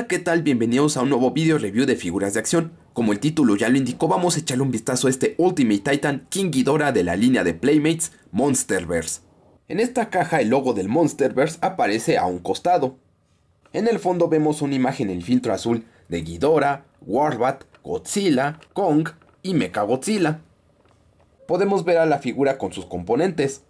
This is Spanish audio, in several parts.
Hola, ¿qué tal? Bienvenidos a un nuevo video review de figuras de acción. Como el título ya lo indicó, vamos a echarle un vistazo a este Ultimate Titan King Ghidorah de la línea de Playmates Monsterverse. En esta caja el logo del Monsterverse aparece a un costado. En el fondo vemos una imagen en filtro azul de Ghidorah, Warbat, Godzilla, Kong y Mechagodzilla. Podemos ver a la figura con sus componentes.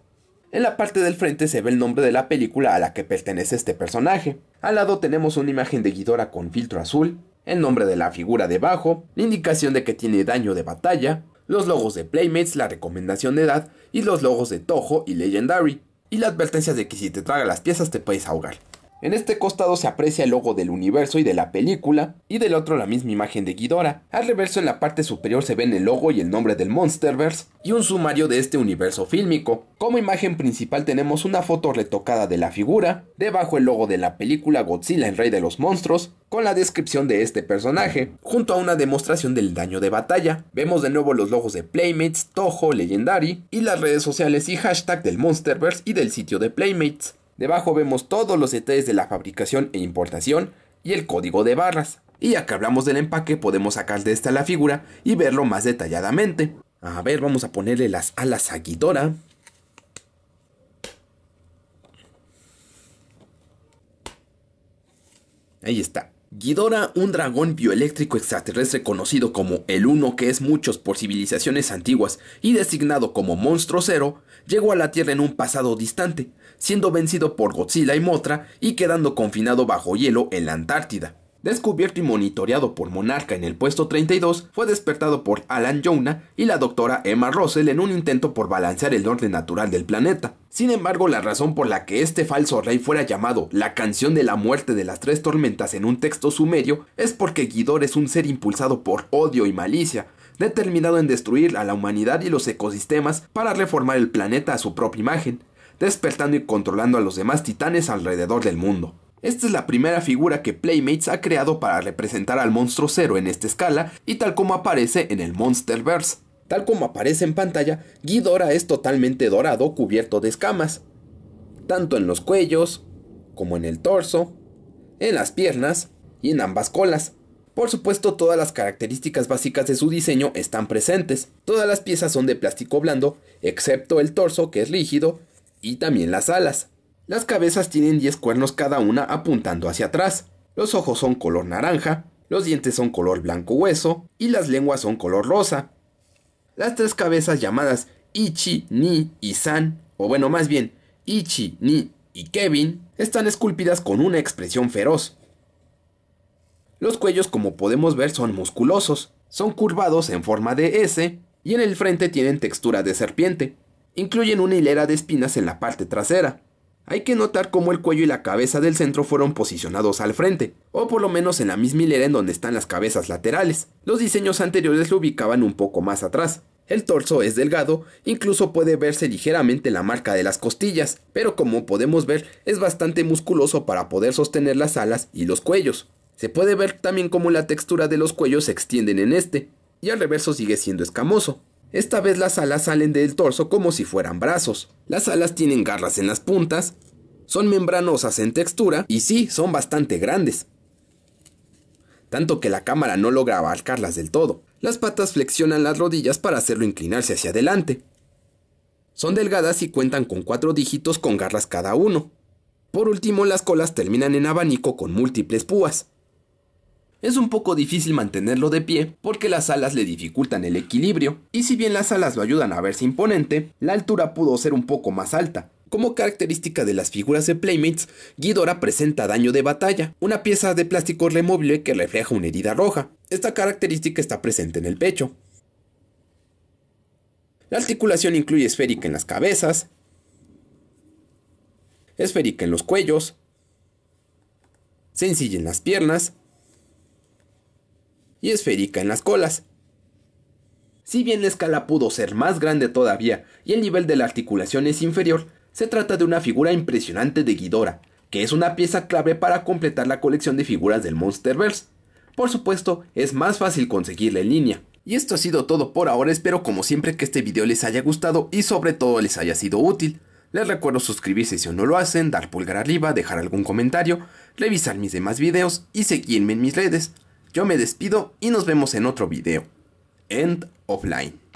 En la parte del frente se ve el nombre de la película a la que pertenece este personaje. Al lado tenemos una imagen de Guidora con filtro azul, el nombre de la figura debajo, la indicación de que tiene daño de batalla, los logos de Playmates, la recomendación de edad y los logos de Toho y Legendary, y la advertencia de que si te traga las piezas te puedes ahogar. En este costado se aprecia el logo del universo y de la película, y del otro la misma imagen de Ghidorah. Al reverso en la parte superior se ven el logo y el nombre del Monsterverse, y un sumario de este universo fílmico. Como imagen principal tenemos una foto retocada de la figura, debajo el logo de la película Godzilla en Rey de los Monstruos, con la descripción de este personaje, junto a una demostración del daño de batalla. Vemos de nuevo los logos de Playmates, Toho, Legendary, y las redes sociales y hashtag del Monsterverse y del sitio de Playmates. Debajo vemos todos los detalles de la fabricación e importación y el código de barras. Y ya que hablamos del empaque podemos sacar de esta la figura y verlo más detalladamente. A ver, vamos a ponerle las alas a Guidora. Ahí está. Ghidorah, un dragón bioeléctrico extraterrestre conocido como el Uno que es muchos por civilizaciones antiguas y designado como Monstruo Cero, llegó a la Tierra en un pasado distante, siendo vencido por Godzilla y Mothra y quedando confinado bajo hielo en la Antártida descubierto y monitoreado por Monarca en el puesto 32, fue despertado por Alan Jonah y la doctora Emma Russell en un intento por balancear el orden natural del planeta. Sin embargo, la razón por la que este falso rey fuera llamado la canción de la muerte de las tres tormentas en un texto sumerio es porque Guidor es un ser impulsado por odio y malicia, determinado en destruir a la humanidad y los ecosistemas para reformar el planeta a su propia imagen, despertando y controlando a los demás titanes alrededor del mundo. Esta es la primera figura que Playmates ha creado para representar al monstruo cero en esta escala y tal como aparece en el Monsterverse. Tal como aparece en pantalla, Guidora es totalmente dorado cubierto de escamas, tanto en los cuellos, como en el torso, en las piernas y en ambas colas. Por supuesto, todas las características básicas de su diseño están presentes. Todas las piezas son de plástico blando, excepto el torso que es rígido y también las alas. Las cabezas tienen 10 cuernos cada una apuntando hacia atrás. Los ojos son color naranja, los dientes son color blanco hueso y las lenguas son color rosa. Las tres cabezas llamadas Ichi, Ni y San, o bueno más bien Ichi, Ni y Kevin, están esculpidas con una expresión feroz. Los cuellos como podemos ver son musculosos, son curvados en forma de S y en el frente tienen textura de serpiente. Incluyen una hilera de espinas en la parte trasera. Hay que notar cómo el cuello y la cabeza del centro fueron posicionados al frente, o por lo menos en la misma hilera en donde están las cabezas laterales. Los diseños anteriores lo ubicaban un poco más atrás. El torso es delgado, incluso puede verse ligeramente la marca de las costillas, pero como podemos ver es bastante musculoso para poder sostener las alas y los cuellos. Se puede ver también cómo la textura de los cuellos se extienden en este, y al reverso sigue siendo escamoso. Esta vez las alas salen del torso como si fueran brazos. Las alas tienen garras en las puntas, son membranosas en textura y sí, son bastante grandes. Tanto que la cámara no logra abarcarlas del todo. Las patas flexionan las rodillas para hacerlo inclinarse hacia adelante. Son delgadas y cuentan con cuatro dígitos con garras cada uno. Por último, las colas terminan en abanico con múltiples púas. Es un poco difícil mantenerlo de pie porque las alas le dificultan el equilibrio, y si bien las alas lo ayudan a verse imponente, la altura pudo ser un poco más alta, como característica de las figuras de Playmates, Ghidorah presenta daño de batalla, una pieza de plástico removible que refleja una herida roja. Esta característica está presente en el pecho. La articulación incluye esférica en las cabezas, esférica en los cuellos, sencilla en las piernas, y esférica en las colas. Si bien la escala pudo ser más grande todavía y el nivel de la articulación es inferior, se trata de una figura impresionante de Ghidorah, que es una pieza clave para completar la colección de figuras del Monsterverse. Por supuesto, es más fácil conseguirla en línea. Y esto ha sido todo por ahora, espero como siempre que este video les haya gustado y sobre todo les haya sido útil. Les recuerdo suscribirse si no lo hacen, dar pulgar arriba, dejar algún comentario, revisar mis demás videos y seguirme en mis redes. Yo me despido y nos vemos en otro video. End of line.